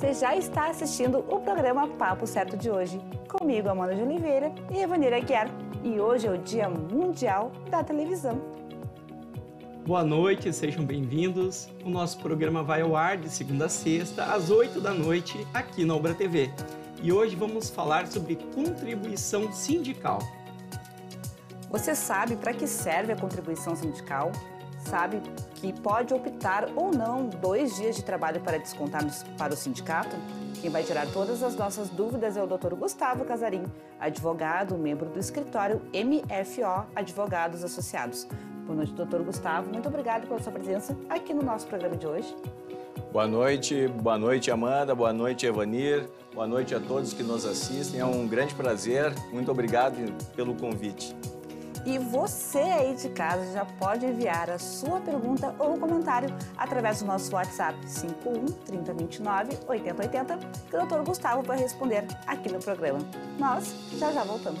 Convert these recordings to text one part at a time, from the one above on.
você já está assistindo o programa Papo Certo de hoje. Comigo, Amanda de Oliveira e Evanira Aguiar. E hoje é o Dia Mundial da Televisão. Boa noite, sejam bem-vindos. O nosso programa vai ao ar de segunda a sexta, às oito da noite, aqui na Obra TV. E hoje vamos falar sobre contribuição sindical. Você sabe para que serve a contribuição sindical? sabe que pode optar ou não dois dias de trabalho para descontar para o sindicato? Quem vai tirar todas as nossas dúvidas é o Dr. Gustavo Casarim, advogado, membro do escritório MFO Advogados Associados. Boa noite, doutor Gustavo. Muito obrigado pela sua presença aqui no nosso programa de hoje. Boa noite, boa noite, Amanda, boa noite, Evanir, boa noite a todos que nos assistem. É um grande prazer. Muito obrigado pelo convite. E você aí de casa já pode enviar a sua pergunta ou comentário através do nosso WhatsApp 51 3029 8080, que o Dr. Gustavo vai responder aqui no programa. Nós já já voltamos.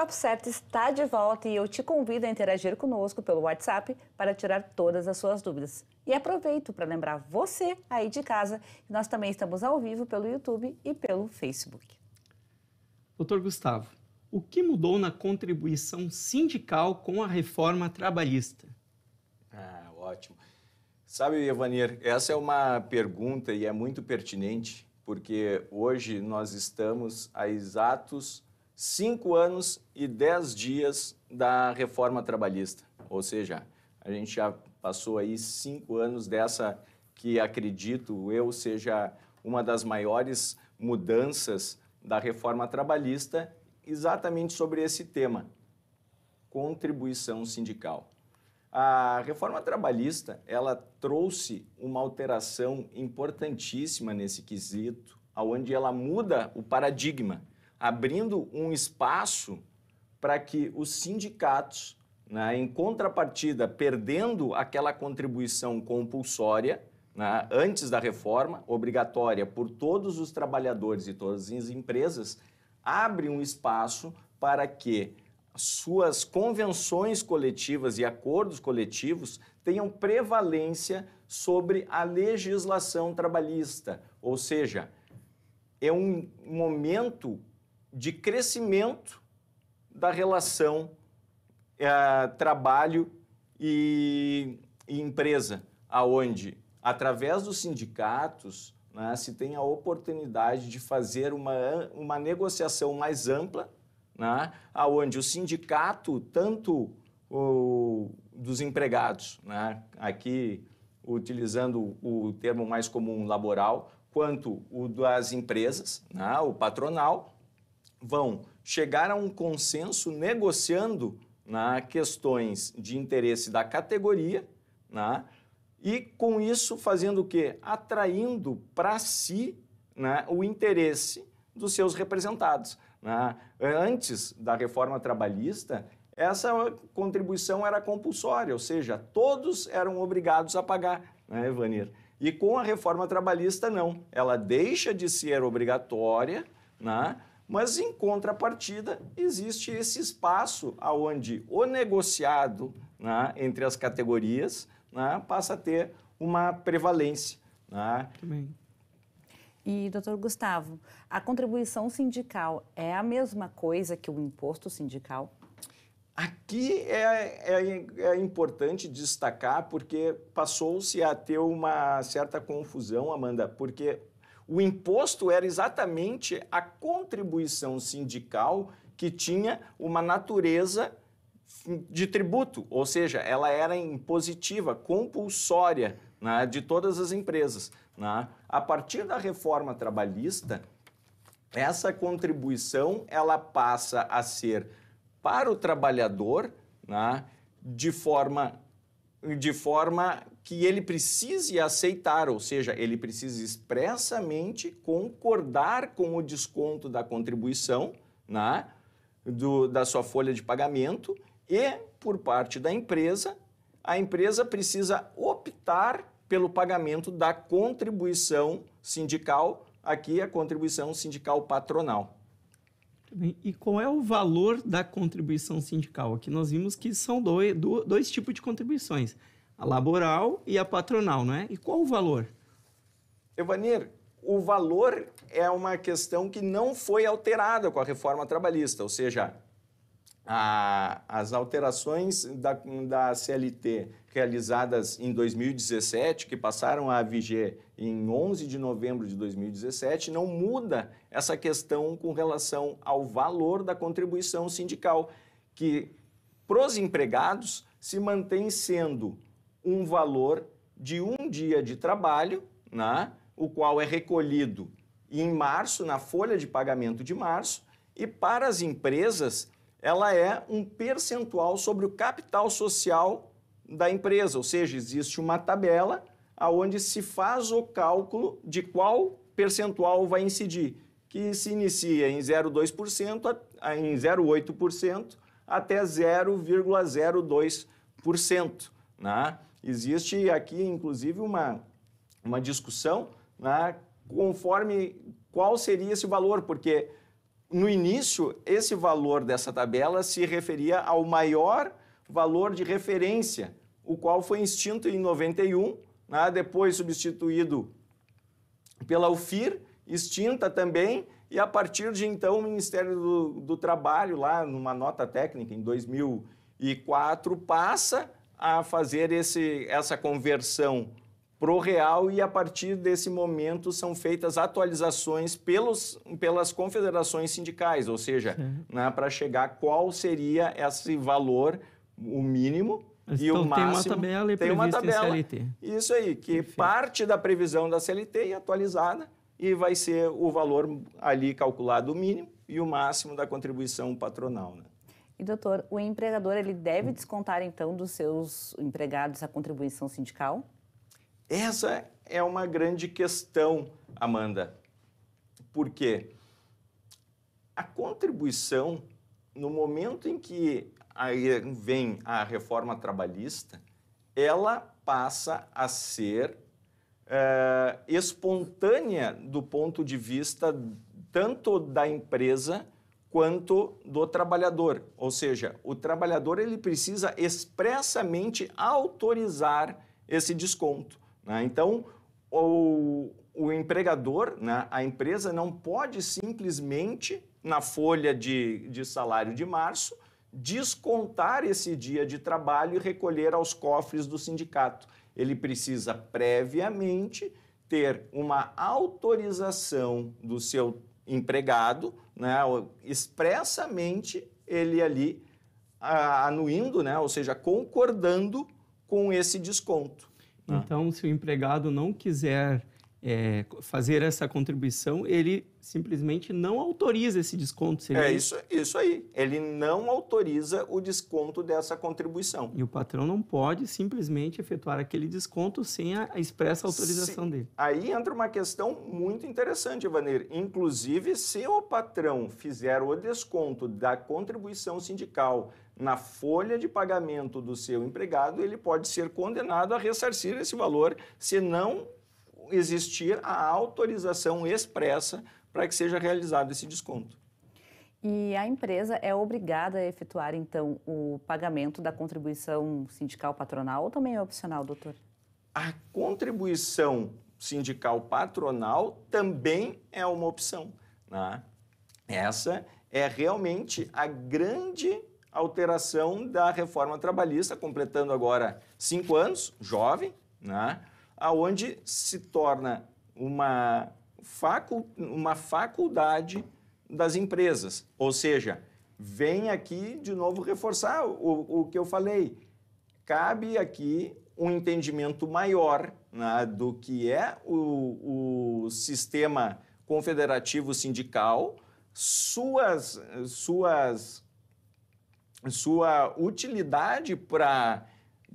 Papo Certo está de volta e eu te convido a interagir conosco pelo WhatsApp para tirar todas as suas dúvidas. E aproveito para lembrar você aí de casa que nós também estamos ao vivo pelo YouTube e pelo Facebook. Doutor Gustavo, o que mudou na contribuição sindical com a reforma trabalhista? Ah, ótimo. Sabe, Evanir, essa é uma pergunta e é muito pertinente, porque hoje nós estamos a exatos cinco anos e dez dias da reforma trabalhista. Ou seja, a gente já passou aí cinco anos dessa que acredito eu seja uma das maiores mudanças da reforma trabalhista, exatamente sobre esse tema: contribuição sindical. A reforma trabalhista ela trouxe uma alteração importantíssima nesse quesito, onde ela muda o paradigma abrindo um espaço para que os sindicatos, né, em contrapartida, perdendo aquela contribuição compulsória, né, antes da reforma, obrigatória por todos os trabalhadores e todas as empresas, abre um espaço para que suas convenções coletivas e acordos coletivos tenham prevalência sobre a legislação trabalhista, ou seja, é um momento de crescimento da relação é, trabalho e, e, empresa, aonde através dos sindicatos né, se tem a oportunidade de fazer uma, uma negociação mais ampla, né, aonde o sindicato tanto o, dos empregados, né, aqui utilizando o termo mais comum laboral, quanto o das empresas, né, o patronal, vão chegar a um consenso negociando na né, questões de interesse da categoria, né, e com isso fazendo o quê? Atraindo para si né, o interesse dos seus representados. Né? Antes da reforma trabalhista, essa contribuição era compulsória, ou seja, todos eram obrigados a pagar, né, Evanir? E com a reforma trabalhista, não. Ela deixa de ser obrigatória, né? Mas, em contrapartida, existe esse espaço onde o negociado né, entre as categorias né, passa a ter uma prevalência. Né? Também. E, doutor Gustavo, a contribuição sindical é a mesma coisa que o imposto sindical? Aqui é, é, é importante destacar porque passou-se a ter uma certa confusão, Amanda, porque o imposto era exatamente a contribuição sindical que tinha uma natureza de tributo, ou seja, ela era impositiva, compulsória né, de todas as empresas. Né? A partir da reforma trabalhista, essa contribuição ela passa a ser para o trabalhador né, de forma de forma que ele precise aceitar, ou seja, ele precisa expressamente concordar com o desconto da contribuição né, do, da sua folha de pagamento e, por parte da empresa, a empresa precisa optar pelo pagamento da contribuição sindical, aqui a contribuição sindical patronal. E qual é o valor da contribuição sindical? Aqui nós vimos que são dois, dois tipos de contribuições, a laboral e a patronal, não é? E qual o valor? Evanir, o valor é uma questão que não foi alterada com a reforma trabalhista, ou seja, a, as alterações da, da CLT realizadas em 2017, que passaram a viger em 11 de novembro de 2017, não muda essa questão com relação ao valor da contribuição sindical, que para os empregados se mantém sendo um valor de um dia de trabalho, né, o qual é recolhido em março, na folha de pagamento de março, e para as empresas ela é um percentual sobre o capital social da empresa, ou seja, existe uma tabela aonde se faz o cálculo de qual percentual vai incidir, que se inicia em 0,2% em 0,8% até 0,02%, né? Existe aqui inclusive uma uma discussão, né, conforme qual seria esse valor, porque no início, esse valor dessa tabela se referia ao maior valor de referência o qual foi extinto em 91, né? depois substituído pela UFIR, extinta também, e a partir de então o Ministério do, do Trabalho, lá numa nota técnica em 2004, passa a fazer esse, essa conversão pro real e a partir desse momento são feitas atualizações pelos, pelas confederações sindicais, ou seja, né, para chegar qual seria esse valor, o mínimo, mas e então, o máximo, tem uma tabela e tem uma tabela, CLT. Isso aí, que Perfeito. parte da previsão da CLT é atualizada e vai ser o valor ali calculado mínimo e o máximo da contribuição patronal. Né? E doutor, o empregador ele deve descontar então dos seus empregados a contribuição sindical? Essa é uma grande questão, Amanda. Por quê? A contribuição, no momento em que aí vem a reforma trabalhista, ela passa a ser é, espontânea do ponto de vista tanto da empresa quanto do trabalhador. Ou seja, o trabalhador ele precisa expressamente autorizar esse desconto. Né? Então, o, o empregador, né? a empresa não pode simplesmente, na folha de, de salário de março, descontar esse dia de trabalho e recolher aos cofres do sindicato. Ele precisa previamente ter uma autorização do seu empregado, né, expressamente ele ali anuindo, né, ou seja, concordando com esse desconto. Então, se o empregado não quiser é, fazer essa contribuição, ele simplesmente não autoriza esse desconto. Seria é isso, isso aí. Ele não autoriza o desconto dessa contribuição. E o patrão não pode simplesmente efetuar aquele desconto sem a, expressa autorização se, dele. Aí entra uma questão muito interessante, Ivanir. Inclusive, se o patrão fizer o desconto da contribuição sindical na folha de pagamento do seu empregado, ele pode ser condenado a ressarcir esse valor se não existir a autorização expressa para que seja realizado esse desconto. E a empresa é obrigada a efetuar, então, o pagamento da contribuição sindical patronal ou também é opcional, doutor? A contribuição sindical patronal também é uma opção. Né? Essa é realmente a grande alteração da reforma trabalhista, completando agora cinco anos, jovem, né? aonde se torna uma, facu, uma faculdade das empresas. Ou seja, vem aqui de novo reforçar o, o que eu falei. Cabe aqui um entendimento maior né, do que é o, o sistema confederativo sindical, suas, suas, sua utilidade para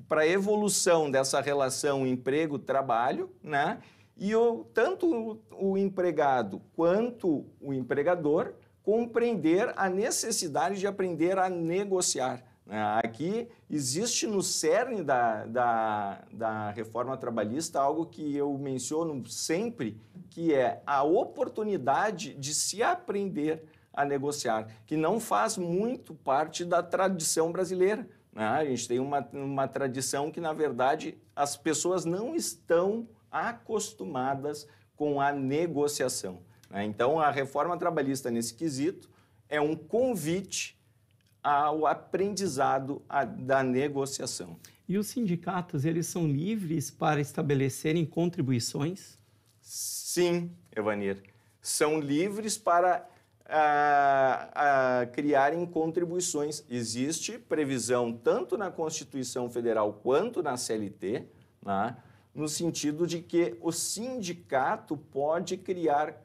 para a evolução dessa relação emprego-trabalho, né? E o, tanto o, o empregado quanto o empregador compreender a necessidade de aprender a negociar. Né? Aqui existe no cerne da, da, da, reforma trabalhista algo que eu menciono sempre, que é a oportunidade de se aprender a negociar, que não faz muito parte da tradição brasileira. Né? A gente tem uma, uma tradição que, na verdade, as pessoas não estão acostumadas com a negociação. Né? Então, a reforma trabalhista nesse quesito é um convite ao aprendizado a, da negociação. E os sindicatos, eles são livres para estabelecerem contribuições? Sim, Evanir. São livres para a, a criarem contribuições. Existe previsão tanto na Constituição Federal quanto na CLT, né, no sentido de que o sindicato pode criar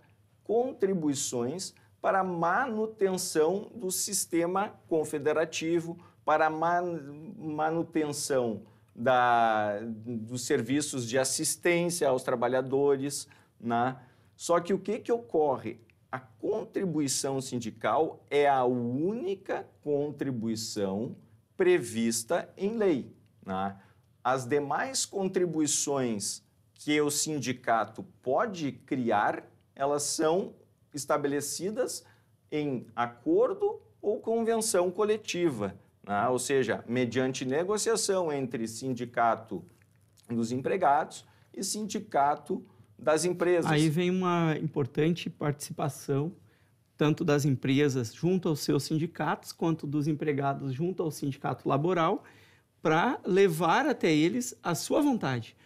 contribuições para manutenção do sistema confederativo, para manutenção da, dos serviços de assistência aos trabalhadores. Né? Só que o que, que ocorre? a contribuição sindical é a única contribuição prevista em lei. Né? As demais contribuições que o sindicato pode criar, elas são estabelecidas em acordo ou convenção coletiva, né? ou seja, mediante negociação entre sindicato dos empregados e sindicato das empresas. Aí vem uma importante participação tanto das empresas junto aos seus sindicatos, quanto dos empregados junto ao sindicato laboral, para levar até eles a sua vontade,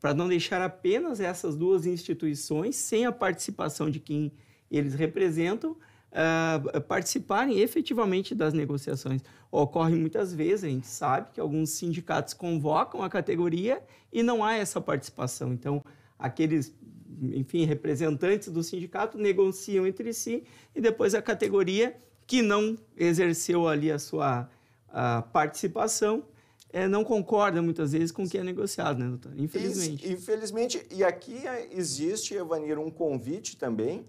para não deixar apenas essas duas instituições, sem a participação de quem eles representam, uh, participarem efetivamente das negociações. Ocorre muitas vezes, a gente sabe, que alguns sindicatos convocam a categoria e não há essa participação. Então, aqueles enfim, representantes do sindicato negociam entre si e depois a categoria que não exerceu ali a sua a participação é, não concorda muitas vezes com o que é negociado, né, doutor? Infelizmente. Infelizmente, e aqui é, existe, Evanir, um convite também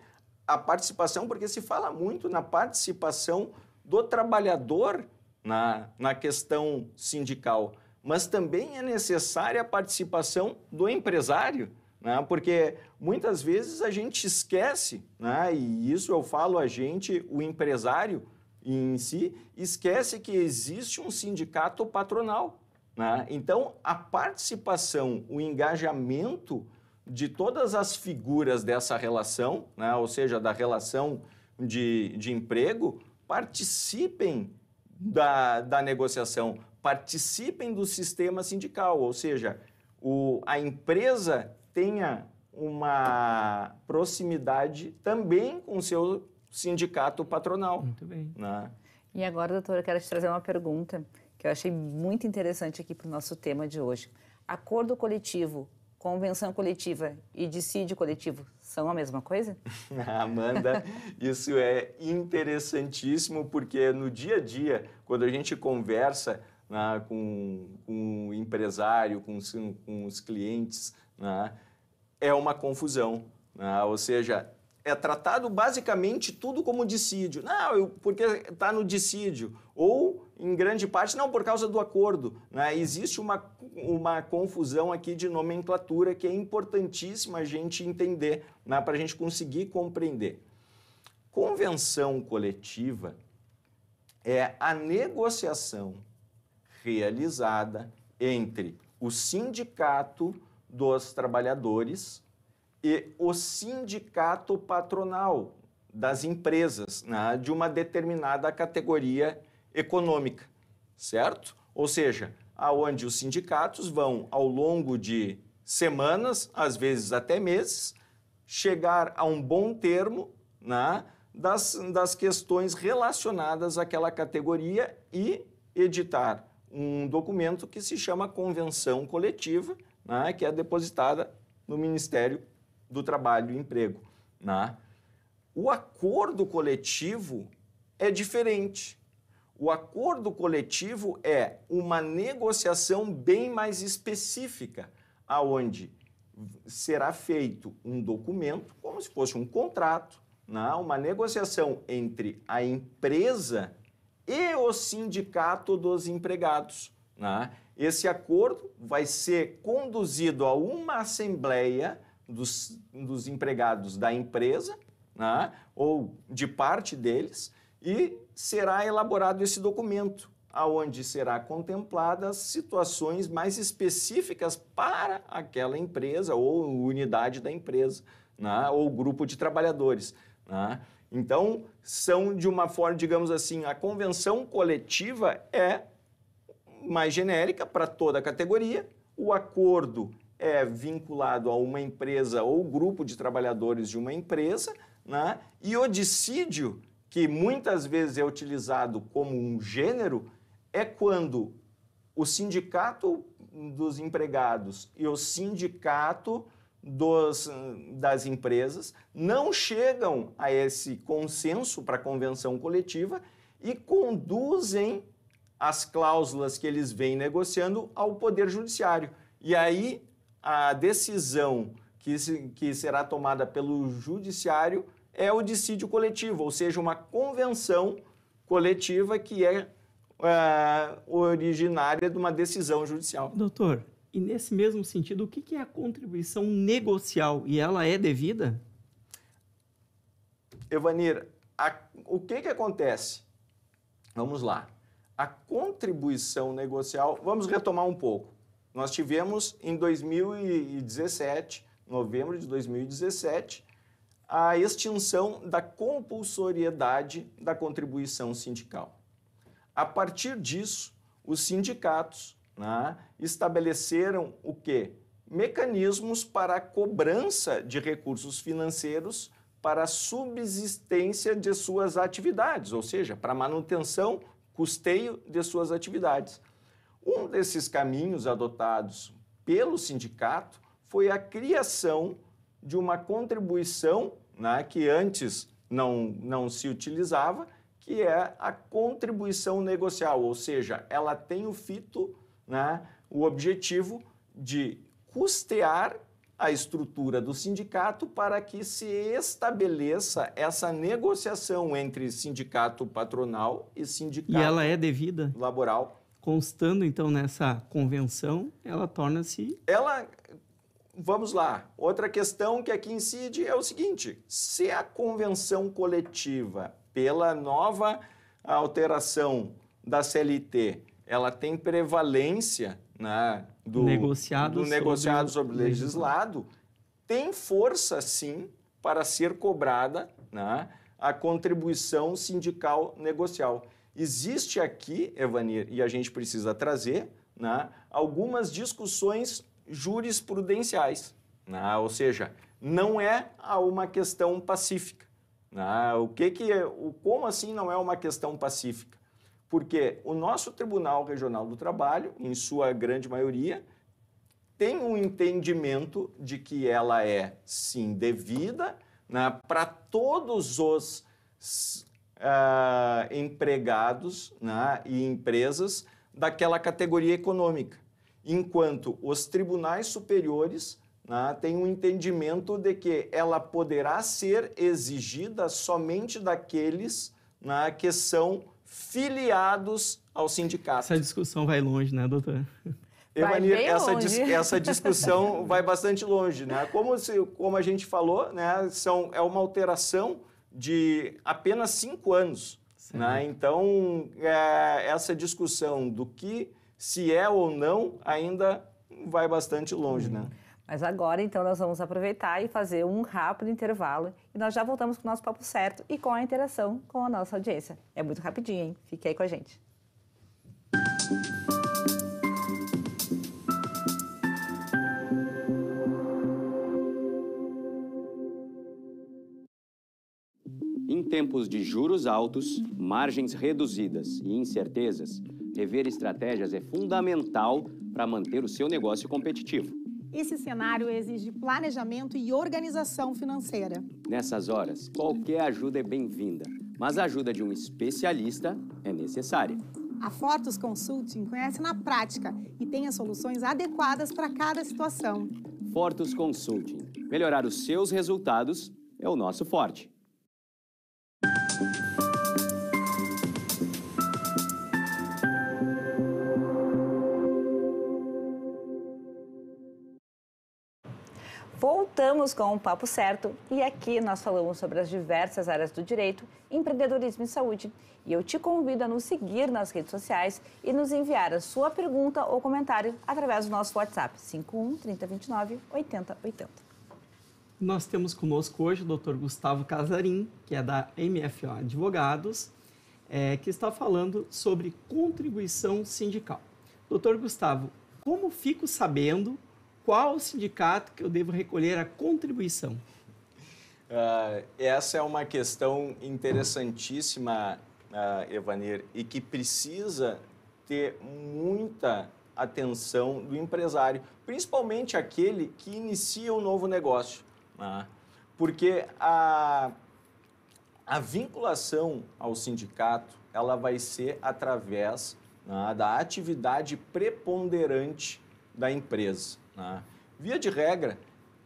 à participação, porque se fala muito na participação do trabalhador na, na questão sindical, mas também é necessária a participação do empresário né? porque muitas vezes a gente esquece, né? e isso eu falo a gente, o empresário em si, esquece que existe um sindicato patronal. Né? Então, a participação, o engajamento de todas as figuras dessa relação, né? ou seja, da relação de, de emprego, participem da, da negociação, participem do sistema sindical, ou seja, o, a empresa tenha uma proximidade também com o seu sindicato patronal. Muito bem. Né? E agora, doutora, eu quero te trazer uma pergunta que eu achei muito interessante aqui para o nosso tema de hoje. Acordo coletivo, convenção coletiva e dissídio coletivo são a mesma coisa? Ah, Amanda, isso é interessantíssimo porque no dia a dia, quando a gente conversa né, com, com o empresário, com, com os clientes, né, é uma confusão. Né? Ou seja, é tratado basicamente tudo como dissídio. Não, eu, porque está no dissídio. Ou, em grande parte, não, por causa do acordo. Né? Existe uma, uma confusão aqui de nomenclatura que é importantíssima a gente entender, né? para a gente conseguir compreender. Convenção coletiva é a negociação realizada entre o sindicato dos trabalhadores e o sindicato patronal das empresas né, de uma determinada categoria econômica, certo? Ou seja, aonde os sindicatos vão ao longo de semanas, às vezes até meses, chegar a um bom termo né, das, das questões relacionadas àquela categoria e editar um documento que se chama Convenção Coletiva, né, que é depositada no Ministério do Trabalho e Emprego. Né? O acordo coletivo é diferente. O acordo coletivo é uma negociação bem mais específica, aonde será feito um documento, como se fosse um contrato, né? uma negociação entre a empresa e o sindicato dos empregados. Né? Esse acordo vai ser conduzido a uma assembleia dos, dos empregados da empresa né? ou de parte deles e será elaborado esse documento, aonde será contempladas situações mais específicas para aquela empresa ou unidade da empresa né? ou grupo de trabalhadores. Né? Então, são de uma forma, digamos assim, a convenção coletiva é mais genérica para toda a categoria. O acordo é vinculado a uma empresa ou grupo de trabalhadores de uma empresa, né? e o dissídio, que muitas vezes é utilizado como um gênero, é quando o sindicato dos empregados e o sindicato dos, das empresas não chegam a esse consenso para a convenção coletiva e conduzem as cláusulas que eles vêm negociando ao Poder Judiciário. E aí a decisão que, se, que será tomada pelo Judiciário é o dissídio coletivo, ou seja, uma convenção coletiva que é, é originária de uma decisão judicial. Doutor, e nesse mesmo sentido, o que é a contribuição negocial e ela é devida? Evanir, a, o que, que acontece? Vamos lá a contribuição negocial, vamos retomar um pouco. Nós tivemos em 2017, novembro de 2017, a extinção da compulsoriedade da contribuição sindical. A partir disso, os sindicatos né, estabeleceram o quê? Mecanismos para a cobrança de recursos financeiros para a subsistência de suas atividades, ou seja, para a manutenção custeio de suas atividades. Um desses caminhos adotados pelo sindicato foi a criação de uma contribuição né, que antes não, não se utilizava, que é a contribuição negocial, ou seja, ela tem o fito, né, o objetivo de custear a estrutura do sindicato para que se estabeleça essa negociação entre sindicato patronal e sindicato. E ela é devida? Laboral. Constando então nessa convenção, ela torna-se. Ela. Vamos lá. Outra questão que aqui incide é o seguinte: se a convenção coletiva, pela nova alteração da CLT, ela tem prevalência né, do negociado, do negociado sobre, legislado, tem força sim para ser cobrada né, a contribuição sindical negocial. Existe aqui, Evanir, e a gente precisa trazer, né, algumas discussões jurisprudenciais, né, ou seja, não é uma questão pacífica. Né, o que que, como assim não é uma questão pacífica? porque o nosso Tribunal Regional do Trabalho, em sua grande maioria, tem um entendimento de que ela é, sim, devida né, para todos os uh, empregados né, e empresas daquela categoria econômica, enquanto os tribunais superiores né, têm um entendimento de que ela poderá ser exigida somente daqueles né, que são filiados ao sindicato. Essa discussão vai longe, né, doutor? Evani, essa, dis essa discussão vai bastante longe, né? Como, se, como a gente falou, né, são, é uma alteração de apenas cinco anos. Né? Então, é, essa discussão do que se é ou não ainda vai bastante longe, né? Mas agora, então, nós vamos aproveitar e fazer um rápido intervalo e nós já voltamos com o nosso papo certo e com a interação com a nossa audiência. É muito rapidinho, hein? Fique aí com a gente. Em tempos de juros altos, margens reduzidas e incertezas, rever estratégias é fundamental para manter o seu negócio competitivo. Esse cenário exige planejamento e organização financeira. Nessas horas, qualquer ajuda é bem-vinda, mas a ajuda de um especialista é necessária. A Fortos Consulting conhece na prática e tem as soluções adequadas para cada situação. Fortos Consulting. Melhorar os seus resultados é o nosso forte. Voltamos com o um Papo Certo e aqui nós falamos sobre as diversas áreas do direito, empreendedorismo e saúde. E eu te convido a nos seguir nas redes sociais e nos enviar a sua pergunta ou comentário através do nosso WhatsApp 51 3029 8080. Nós temos conosco hoje o Dr. Gustavo Casarim, que é da MFO Advogados, é, que está falando sobre contribuição sindical. Doutor Gustavo, como fico sabendo qual sindicato que eu devo recolher a contribuição? Uh, essa é uma questão interessantíssima, uh, Evanir, e que precisa ter muita atenção do empresário, principalmente aquele que inicia um novo negócio. Né? Porque a, a vinculação ao sindicato ela vai ser através né, da atividade preponderante da empresa. Né? Via de regra,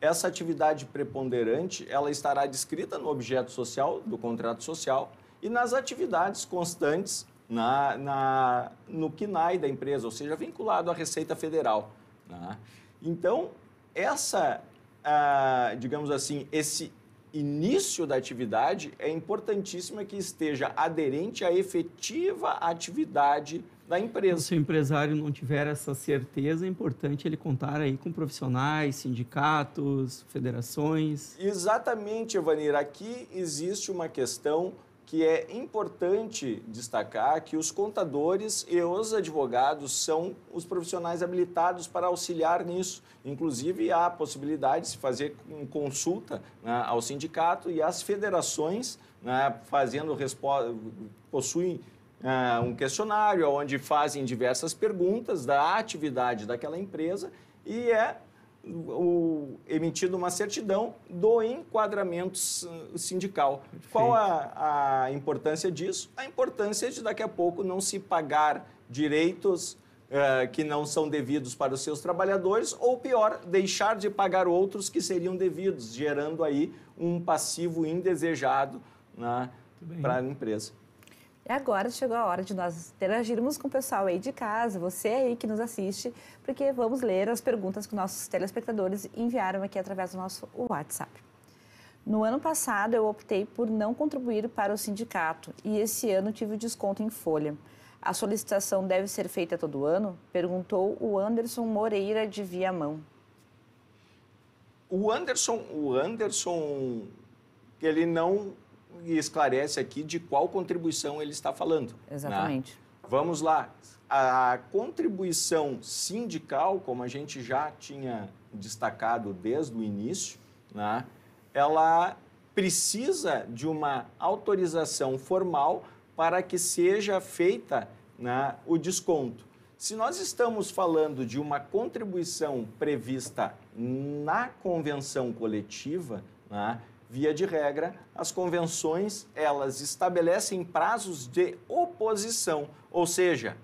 essa atividade preponderante ela estará descrita no objeto social do contrato social e nas atividades constantes na, na, no KINAI da empresa, ou seja, vinculado à Receita Federal. Né? Então, essa, ah, digamos assim, esse início da atividade, é importantíssimo é que esteja aderente à efetiva atividade da empresa. Se o empresário não tiver essa certeza, é importante ele contar aí com profissionais, sindicatos, federações. Exatamente, Evanir. Aqui existe uma questão que é importante destacar que os contadores e os advogados são os profissionais habilitados para auxiliar nisso. Inclusive, há a possibilidade de se fazer consulta né, ao sindicato e às federações, né, fazendo resposta, possuem uh, um questionário onde fazem diversas perguntas da atividade daquela empresa e é o, emitido uma certidão do enquadramento sindical. Perfeito. Qual a, a, importância disso? A importância de daqui a pouco não se pagar direitos uh, que não são devidos para os seus trabalhadores, ou pior, deixar de pagar outros que seriam devidos, gerando aí um passivo indesejado né, para a empresa. E é agora chegou a hora de nós interagirmos com o pessoal aí de casa, você aí que nos assiste, porque vamos ler as perguntas que nossos telespectadores enviaram aqui através do nosso WhatsApp. No ano passado, eu optei por não contribuir para o sindicato e esse ano tive desconto em folha. A solicitação deve ser feita todo ano? Perguntou o Anderson Moreira de Viamão. O Anderson, o Anderson, ele não esclarece aqui de qual contribuição ele está falando. Né? Exatamente. Né? Vamos lá. A contribuição sindical, como a gente já tinha destacado desde o início, né? ela precisa de uma autorização formal para que seja feita né, o desconto. Se nós estamos falando de uma contribuição prevista na convenção coletiva, né, Via de regra, as convenções, elas estabelecem prazos de oposição, ou seja,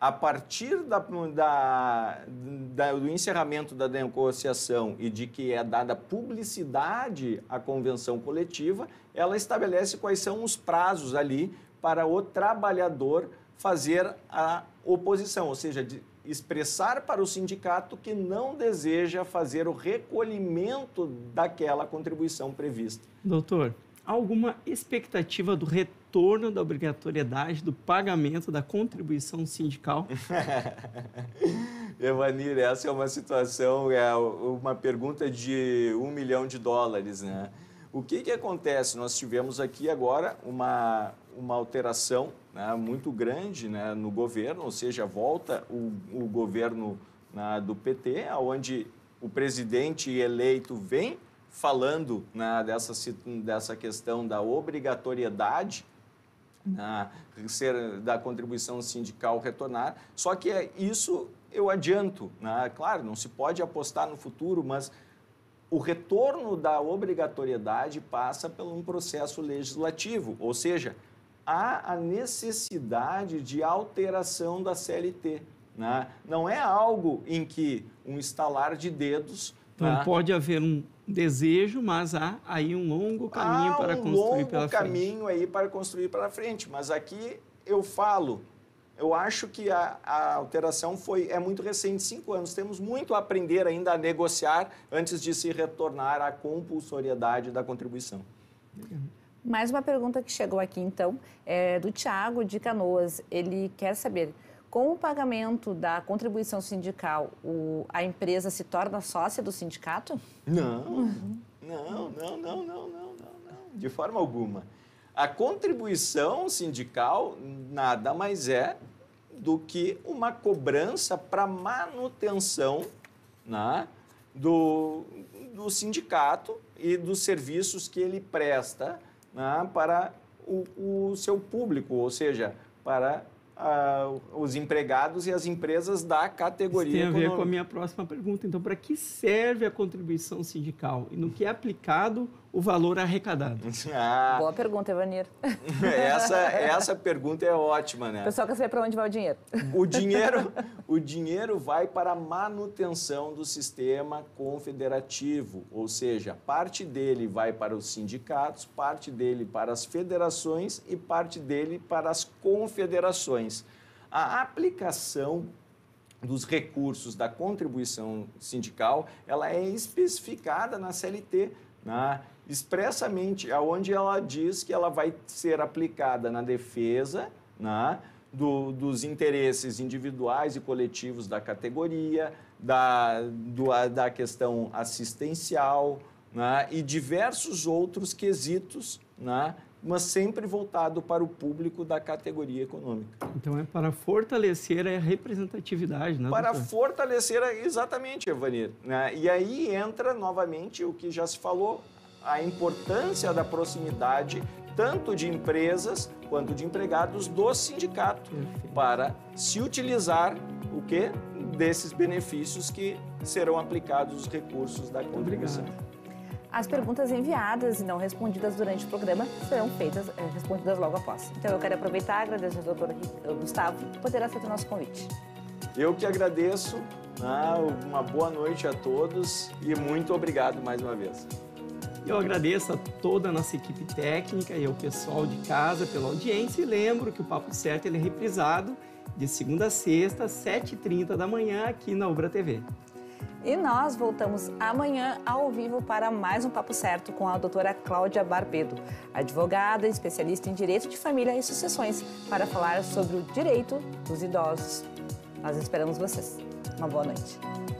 a partir da, da, da, do encerramento da negociação e de que é dada publicidade à convenção coletiva, ela estabelece quais são os prazos ali para o trabalhador fazer a oposição, ou seja, de expressar para o sindicato que não deseja fazer o recolhimento daquela contribuição prevista. Doutor, alguma expectativa do retorno da obrigatoriedade do pagamento da contribuição sindical? Evanir, essa é uma situação, é uma pergunta de um milhão de dólares, né? O que, que acontece? Nós tivemos aqui agora uma, uma alteração né, muito grande né, no governo, ou seja, volta o, o governo né, do PT, onde o presidente eleito vem falando né, dessa, dessa questão da obrigatoriedade né, da contribuição sindical retornar. Só que é isso eu adianto. Né? Claro, não se pode apostar no futuro, mas o retorno da obrigatoriedade passa por um processo legislativo, ou seja, há a necessidade de alteração da CLT. Né? Não é algo em que um estalar de dedos. Não né? pode haver um desejo, mas há aí um longo caminho há para um construir pela frente. um longo caminho aí para construir para frente, mas aqui eu falo, eu acho que a, a, alteração foi é muito recente, cinco anos. Temos muito a aprender ainda a negociar antes de se retornar à compulsoriedade da contribuição. Mais uma pergunta que chegou aqui, então, é do Tiago de Canoas. Ele quer saber, com o pagamento da contribuição sindical, o, a empresa se torna sócia do sindicato? Não, não, não, não, não, não, não, não, de forma alguma. A contribuição sindical nada mais é do que uma cobrança para manutenção né, do, do sindicato e dos serviços que ele presta né, para o, o, seu público, ou seja, para ah, os empregados e as empresas da categoria. Isso tem a ver econômica. com a minha próxima pergunta. Então, para que serve a contribuição sindical e no que é aplicado o valor arrecadado? Ah, Boa pergunta, Evanir. Essa, essa pergunta é ótima, né? O pessoal quer saber para onde vai o dinheiro. O dinheiro, o dinheiro vai para a manutenção do sistema confederativo, ou seja, parte dele vai para os sindicatos, parte dele para as federações e parte dele para as confederações. A aplicação dos recursos da contribuição sindical, ela é especificada na CLT, na né? expressamente, aonde ela diz que ela vai ser aplicada na defesa né, do, dos interesses individuais e coletivos da categoria, da, do, da questão assistencial né, e diversos outros quesitos, né, mas sempre voltado para o público da categoria econômica. Então é para fortalecer a representatividade, né? Para doutor? fortalecer, exatamente, Evanir. Né? E aí entra novamente o que já se falou, a importância da proximidade tanto de empresas quanto de empregados do sindicato para se utilizar o que desses benefícios que serão aplicados os recursos da contribuição. As perguntas enviadas e não respondidas durante o programa serão feitas eh, respondidas logo após. Então eu quero aproveitar e agradecer ao doutor eh, Gustavo por poder aceitar o nosso convite. Eu que agradeço. Ah, uma boa noite a todos e muito obrigado mais uma vez. Eu agradeço a toda a nossa equipe técnica e ao pessoal de casa pela audiência e lembro que o Papo Certo ele é reprisado de segunda a sexta, 7h30 da manhã aqui na Ubra TV. E nós voltamos amanhã ao vivo para mais um Papo Certo com a doutora Cláudia Barbedo, advogada especialista em direito de família e sucessões, para falar sobre o direito dos idosos. Nós esperamos vocês. Uma boa noite.